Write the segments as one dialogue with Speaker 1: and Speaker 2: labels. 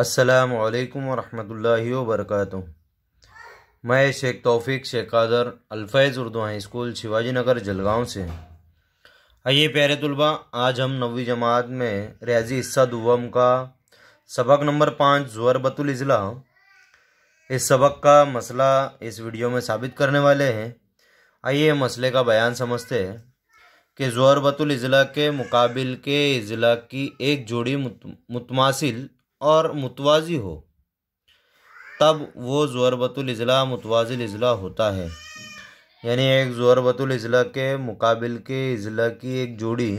Speaker 1: असलकम वरहमल वबरक मैं शेख तौफीक शेख कादर अल्फैज़ उर्दू हाई स्कूल शिवाजी नगर जलगाँव से आइए प्यारे तलबा आज हम नवी जमात में रियाजी हिस्सा दुवम का सबक नंबर पाँच जुअरबतुल इजला इस सबक का मसला इस वीडियो में साबित करने वाले हैं आइए मसले का बयान समझते हैं कि जुअरबतुल इजला के मुकाबिल के इजला की एक जोड़ी मुतमासिल और मुतवाज़ी हो तब वो ज़ोरबतुलज़ला मुतवाज़िलज़ला होता है यानी एक ज़ोरबतुलज़ला के मुकाबिल के अज़ला की एक जोड़ी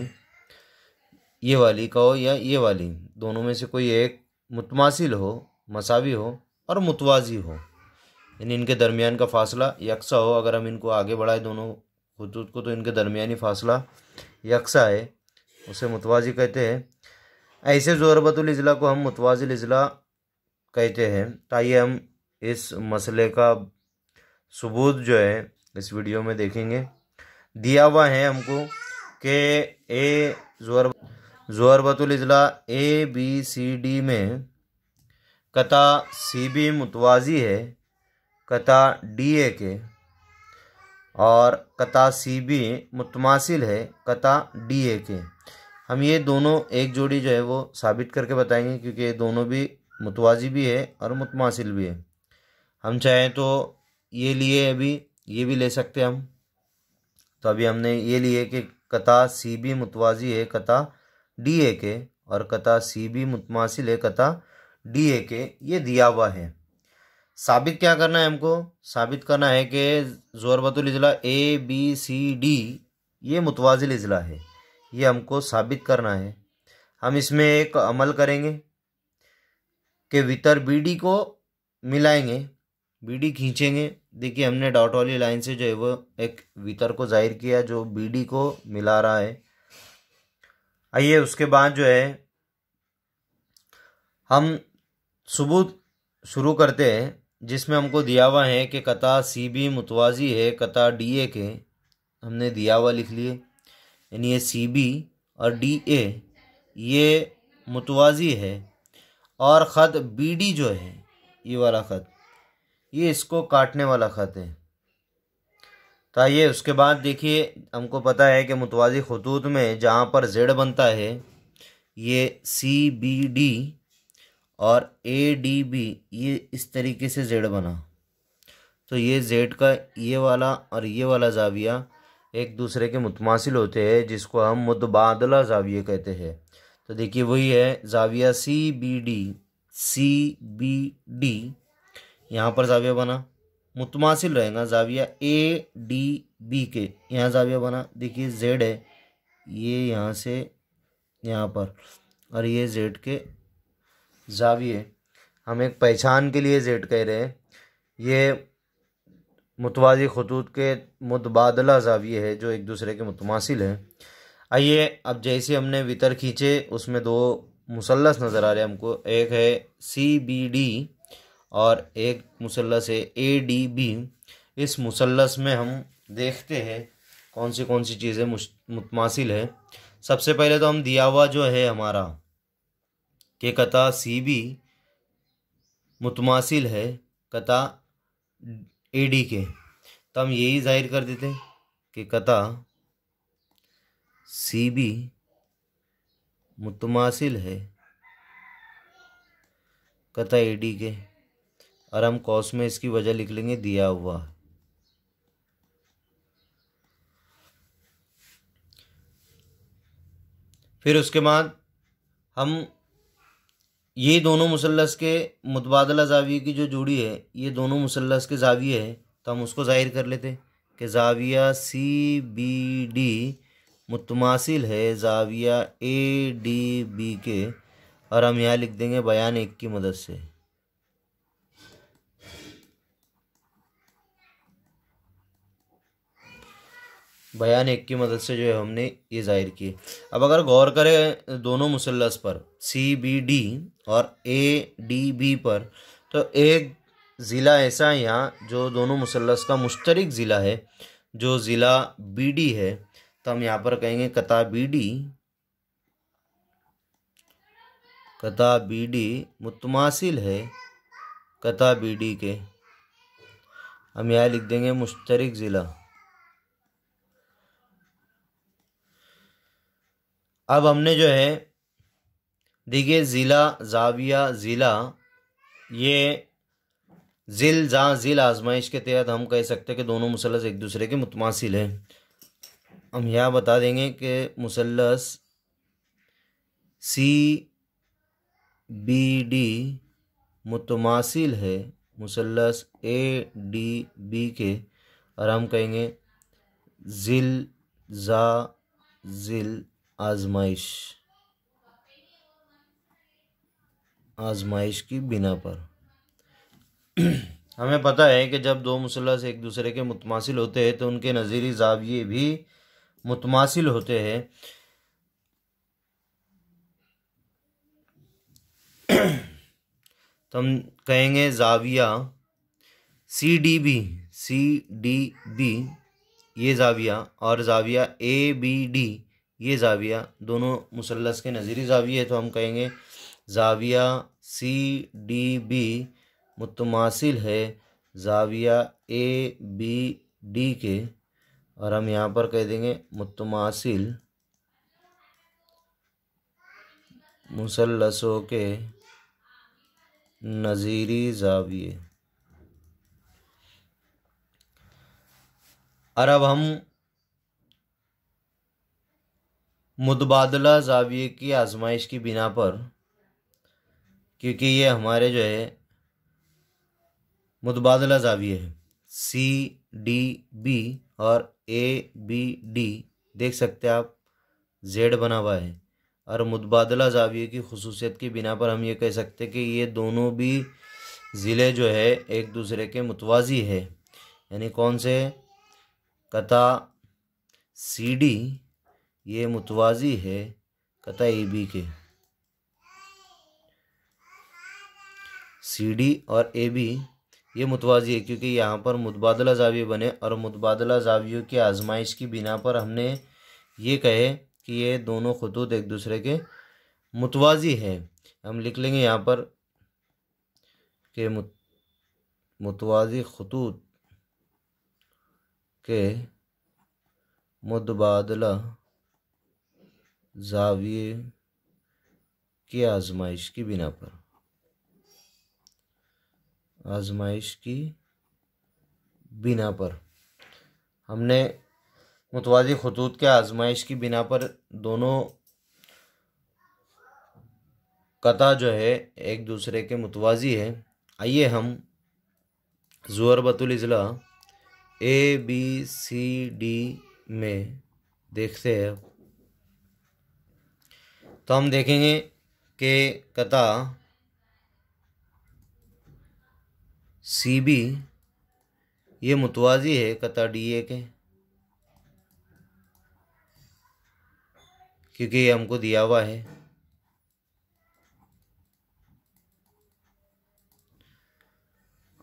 Speaker 1: ये वाली का हो या ये वाली दोनों में से कोई एक मुतमासिल हो मसावी हो और मुतवाजी हो यानी इनके दरमियान का फ़ासला यकसा हो अगर हम इनको आगे बढ़ाएं दोनों खतूत को तो इनके दरमियानी फ़ासला यकसा है उसे मुतवाजी कहते हैं ऐसे जोरबतुल अजला को हम मुतवाजिल अजला कहते हैं ताकि हम इस मसले का सबूत जो है इस वीडियो में देखेंगे दिया हुआ है हमको कि ए जोर जोरबतुल अजला ए बी सी डी में कता सी बी मुतवाजी है कता डी ए के और कता सी बी मुतमासिल है कता डी ए के हम ये दोनों एक जोड़ी जो है वो साबित करके बताएंगे क्योंकि ये दोनों भी मुतवाजी भी है और मुतमासिल भी है हम चाहें तो ये लिए अभी ये भी ले सकते हम तो अभी हमने ये लिए कि कता सी बी मुतवाजी है कता डी ए के और कता सी बी मुतमासिल है कता डी ए के ये दिया हुआ है साबित क्या करना है हमको साबित करना है कि जोरबतुल अजला ए बी सी डी ये मुतवाजिल अजला है ये हमको साबित करना है हम इसमें एक अमल करेंगे कि वितर बीडी को मिलाएंगे बीडी खींचेंगे देखिए हमने डॉट वाली लाइन से जो है वो एक वितर को जाहिर किया जो बीडी को मिला रहा है आइए उसके बाद जो है हम सबूत शुरू करते हैं जिसमें हमको दिया हुआ है कि कता सी बी मुतवाजी है कता डी ए के हमने दिया हुआ लिख लिए यानी ये सी बी और डी ए ये मुतवाजी है और ख़त बी डी जो है ये वाला ख़त ये इसको काटने वाला ख़त है तो ये उसके बाद देखिए हमको पता है कि मुतवाजी खतूत में जहाँ पर जेड बनता है ये सी बी डी और ए डी बी ये इस तरीके से जेड बना तो ये जेड का ये वाला और ये वाला जाविया एक दूसरे के मुतमासिल होते हैं जिसको हम मुतबादला जाविया कहते हैं तो देखिए वही है जाविया C B D C B D यहाँ पर जाविया बना मुतमासिल रहेगा जाविया ए डी बी के यहाँ जाविया बना देखिए जेड है ये यहाँ से यहाँ पर और ये जेड के जाविये हम एक पहचान के लिए जेड कह रहे हैं ये मुतवाज़ी खतूत के मुतबादला जाविये है जो एक दूसरे के मुतमासिल हैं आइए अब जैसे हमने वितर खींचे उसमें दो मुसलस नज़र आ रहे हैं हमको एक है सी बी डी और एक मुसलस है ए डी बी इस मुसलस में हम देखते हैं कौन सी कौन सी चीज़ें मुतमासिल है सबसे पहले तो हम दिया हुआ जो है हमारा के कता सी बी मुतमासिल है कता ए डी के तो हम यही जाहिर कर देते कि कथा सी बी मुतमासिल है कथा ए डी के और हम कॉस में इसकी वजह लिख लेंगे दिया हुआ फिर उसके बाद हम ये दोनों मुसलस के मुतबादला जाविये की जो जोड़ी है ये दोनों मुसलस के जाविये हैं तो हम उसको ज़ाहिर कर लेते कि जाविया सी बी डी मुतमासिल है जाविया ए डी बी के और हम यहाँ लिख देंगे बयान एक की मदद से बयान एक की मदद से जो है हमने ये जाहिर किए अब अगर गौर करें दोनों मुसलस पर सी बी डी और ए डी बी पर तो एक ज़िला ऐसा है यहाँ जो दोनों मुसलस का मुश्तरक ज़िला है जो ज़िला बी डी है तो हम यहाँ पर कहेंगे कता बी डी कता बी डी मुतमासिल है कता बी डी के हम यहाँ लिख देंगे मुश्तरक ज़िला अब हमने जो है देखिए ज़िला जाविया ज़िला ये ज़िल जा ज़िल आजमाइश के तहत हम कह सकते हैं कि दोनों मुसलस एक दूसरे के मुतमासिल हैं हम यह बता देंगे कि मुसलस सी बी डी मुतमासिल है मुसलस ए डी बी के और हम कहेंगे ज़िल जा ज़िल आजमाइश आजमाइश की बिना पर हमें पता है कि जब दो मुसलस एक दूसरे के मुतमासिल होते हैं तो उनके नज़ीरी जाविये भी मुतमासिल होते हैं तो हम कहेंगे जाविया C D B C D B ये जाविया और जाविया ए बी डी ये जाविया दोनों मुसलस के नज़ीरी जाविया है तो हम कहेंगे जाविया सी डी बी मुतमासिल है जाविया ए बी डी के और हम यहाँ पर कह देंगे मुतमासिल मुसलसों के नज़ीरी जाविये और अब हम मुतबादला जाविये की आजमाइश की बिना पर क्योंकि ये हमारे जो है मुतबादला जाविये है सी डी बी और ए बी डी देख सकते हैं आप जेड बना हुआ है और मुतबादला जाविये की खसूसियत की बिना पर हम ये कह सकते हैं कि ये दोनों भी ज़िले जो है एक दूसरे के मुतवाजी है यानी कौन से कथा सी डी ये मुतवाज़ी है कतई बी के सी डी और ए बी ये मुतवाज़ी है क्योंकि यहाँ पर मुतबादला जाविये बने और मुतबादला जावियों की आजमाइश की बिना पर हमने ये कहे कि ये दोनों खतूत एक दूसरे के मुतवाज़ी है हम लिख लेंगे यहाँ पर के मुतवाज़ी खतूत के मुतबादला जाविये की आजमाइश की बिना पर आजमाइश की बिना पर हमने मुतवाज़ी खतूत के आजमाइश की बिना पर दोनों कता जो है एक दूसरे के मुतवाज़ी है आइए हम जूरबतुलजला ए बी सी डी में देखते हैं तो हम देखेंगे कि कथा सी बी ये मुतवाजी है कथा डी ए के क्योंकि ये हमको दिया हुआ है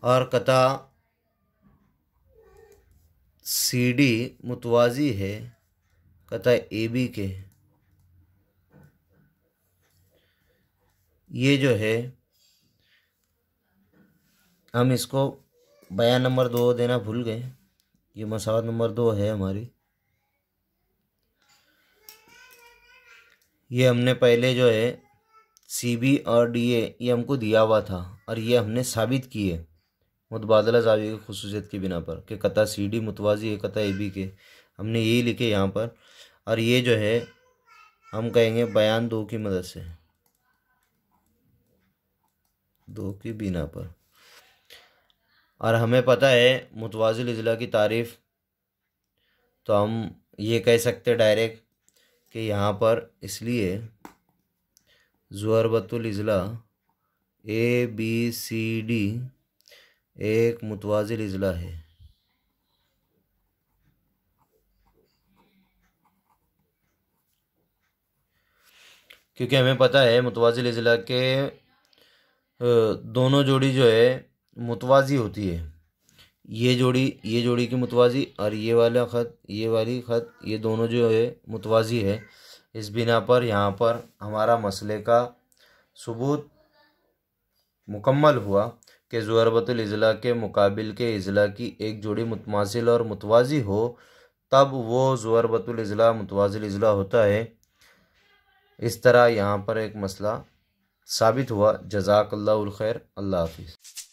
Speaker 1: और कथा सी डी मुतवाजी है कथा ए बी के ये जो है हम इसको बयान नंबर दो देना भूल गए ये मसावत नंबर दो है हमारी ये हमने पहले जो है सी बी और डी ए ये हमको दिया हुआ था और ये हमने साबित किए मुतबादला जावी की खसूसियत की बिना पर कि कता सी डी मुतवाजी है कता ए बी के हमने यही लिखे यहाँ पर और ये जो है हम कहेंगे बयान दो की मदद से दो की बिना पर और हमें पता है मुतवाजिल अजला की तारीफ़ तो हम ये कह सकते डायरेक्ट कि यहाँ पर इसलिए जुहरबतुल अजला ए बी सी डी एक मुतवाजिल अजला है क्योंकि हमें पता है मुतवाजिल अजला के दोनों जोड़ी जो है मुतवाज़ी होती है ये जोड़ी ये जोड़ी की मुतवाज़ी और ये वाला ख़त ये वाली ख़त ये दोनों जो है मुतवाज़ी है इस बिना पर यहाँ पर हमारा मसले का सबूत मुकम्मल हुआ कि जहरबतुल अज़ला के मुकाबिल के अज़ला की एक जोड़ी मुतमासिल और मुतवाज़ी हो तब वो जहरबतुल अज़ला मुतवाजिल अज़ला होता है इस तरह यहाँ पर एक मसला साबित हुआ जजाकल्लाखैर अल्लाह हाफिज़